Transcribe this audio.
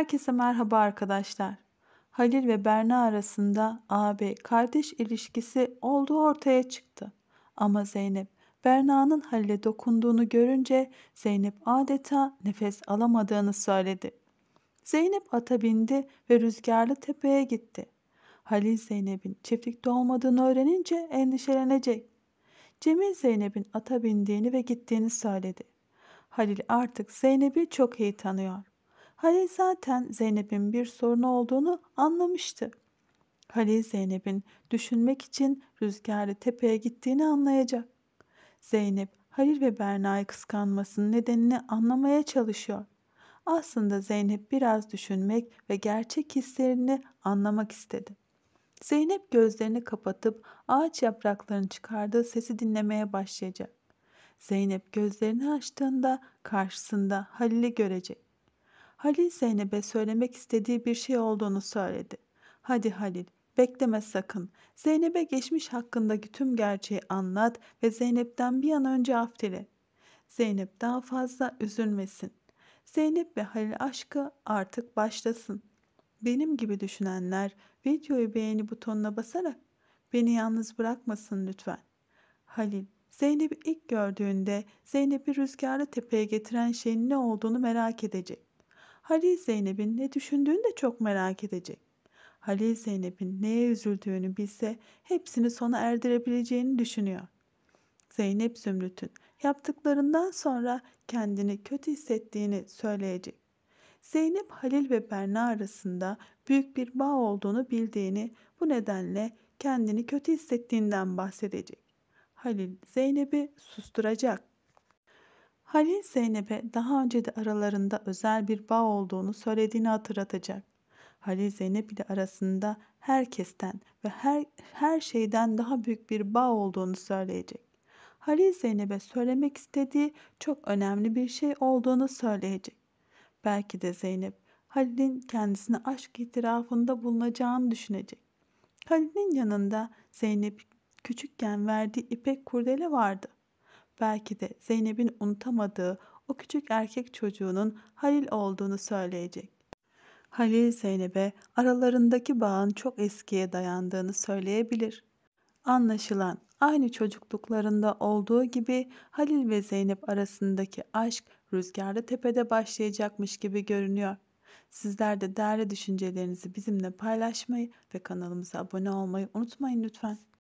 Herkese merhaba arkadaşlar. Halil ve Berna arasında abi kardeş ilişkisi olduğu ortaya çıktı. Ama Zeynep Berna'nın Halil'e dokunduğunu görünce Zeynep adeta nefes alamadığını söyledi. Zeynep ata bindi ve rüzgarlı tepeye gitti. Halil Zeynep'in çiftlikte olmadığını öğrenince endişelenecek. Cemil Zeynep'in ata bindiğini ve gittiğini söyledi. Halil artık Zeynep'i çok iyi tanıyor. Halil zaten Zeynep'in bir sorunu olduğunu anlamıştı. Halil Zeynep'in düşünmek için rüzgarlı tepeye gittiğini anlayacak. Zeynep Halil ve Berna'yı kıskanmasının nedenini anlamaya çalışıyor. Aslında Zeynep biraz düşünmek ve gerçek hislerini anlamak istedi. Zeynep gözlerini kapatıp ağaç yapraklarını çıkardığı sesi dinlemeye başlayacak. Zeynep gözlerini açtığında karşısında Halil'i görecek. Halil Zeynep'e söylemek istediği bir şey olduğunu söyledi. Hadi Halil, bekleme sakın. Zeynep'e geçmiş hakkındaki tüm gerçeği anlat ve Zeynep'ten bir an önce af dile. Zeynep daha fazla üzülmesin. Zeynep ve Halil aşkı artık başlasın. Benim gibi düşünenler videoyu beğeni butonuna basarak beni yalnız bırakmasın lütfen. Halil, Zeynep'i ilk gördüğünde Zeynep'i rüzgarlı tepeye getiren şeyin ne olduğunu merak edecek. Halil Zeynep'in ne düşündüğünü de çok merak edecek. Halil Zeynep'in neye üzüldüğünü bilse hepsini sona erdirebileceğini düşünüyor. Zeynep Zümrüt'ün yaptıklarından sonra kendini kötü hissettiğini söyleyecek. Zeynep Halil ve Berna arasında büyük bir bağ olduğunu bildiğini, bu nedenle kendini kötü hissettiğinden bahsedecek. Halil Zeynep'i susturacak. Halil Zeynep'e daha önce de aralarında özel bir bağ olduğunu söylediğini hatırlatacak. Halil Zeynep ile arasında herkesten ve her, her şeyden daha büyük bir bağ olduğunu söyleyecek. Halil Zeynep'e söylemek istediği çok önemli bir şey olduğunu söyleyecek. Belki de Zeynep Halil'in kendisine aşk itirafında bulunacağını düşünecek. Halil'in yanında Zeynep küçükken verdiği ipek kurdele vardı. Belki de Zeynep'in unutamadığı o küçük erkek çocuğunun Halil olduğunu söyleyecek. Halil Zeynep'e aralarındaki bağın çok eskiye dayandığını söyleyebilir. Anlaşılan aynı çocukluklarında olduğu gibi Halil ve Zeynep arasındaki aşk rüzgarlı tepede başlayacakmış gibi görünüyor. Sizler de değerli düşüncelerinizi bizimle paylaşmayı ve kanalımıza abone olmayı unutmayın lütfen.